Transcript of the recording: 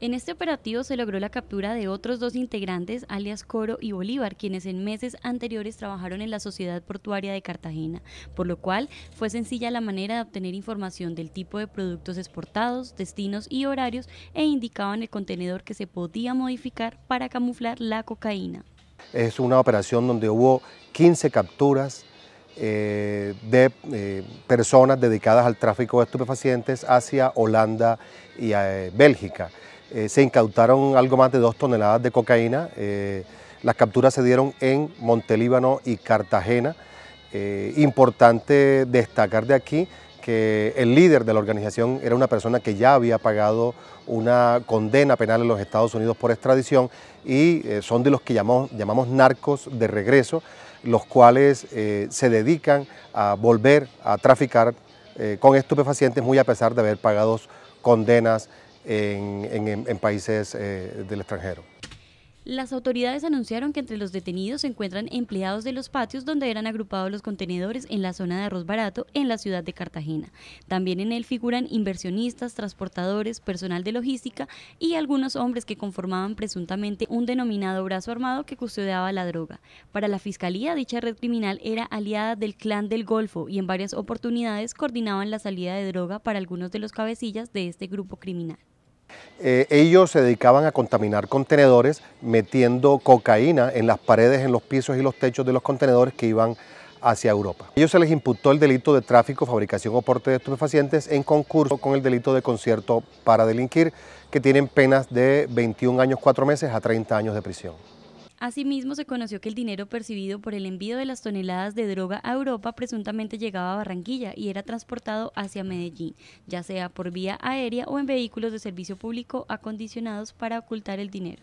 En este operativo se logró la captura de otros dos integrantes, alias Coro y Bolívar, quienes en meses anteriores trabajaron en la Sociedad Portuaria de Cartagena, por lo cual fue sencilla la manera de obtener información del tipo de productos exportados, destinos y horarios e indicaban el contenedor que se podía modificar para camuflar la cocaína. Es una operación donde hubo 15 capturas eh, de eh, personas dedicadas al tráfico de estupefacientes hacia Holanda y eh, Bélgica. Eh, se incautaron algo más de dos toneladas de cocaína. Eh, las capturas se dieron en Montelíbano y Cartagena. Eh, importante destacar de aquí que el líder de la organización era una persona que ya había pagado una condena penal en los Estados Unidos por extradición y son de los que llamamos, llamamos narcos de regreso, los cuales se dedican a volver a traficar con estupefacientes muy a pesar de haber pagado condenas en, países eh, del extranjero. Las autoridades anunciaron que entre los detenidos se encuentran empleados de los patios donde eran agrupados los contenedores en la zona de arroz barato en la ciudad de Cartagena. También en él figuran inversionistas, transportadores, personal de logística y algunos hombres que conformaban presuntamente un denominado brazo armado que custodiaba la droga. Para la fiscalía, dicha red criminal era aliada del clan del Golfo y en varias oportunidades coordinaban la salida de droga para algunos de los cabecillas de este grupo criminal. Eh, ellos se dedicaban a contaminar contenedores metiendo cocaína en las paredes, en los pisos y los techos de los contenedores que iban hacia Europa. A ellos se les imputó el delito de tráfico, fabricación o porte de estupefacientes en concurso con el delito de concierto para delinquir, que tienen penas de 21 años 4 meses a 30 años de prisión. Asimismo, se conoció que el dinero percibido por el envío de las toneladas de droga a Europa presuntamente llegaba a Barranquilla y era transportado hacia Medellín, ya sea por vía aérea o en vehículos de servicio público acondicionados para ocultar el dinero.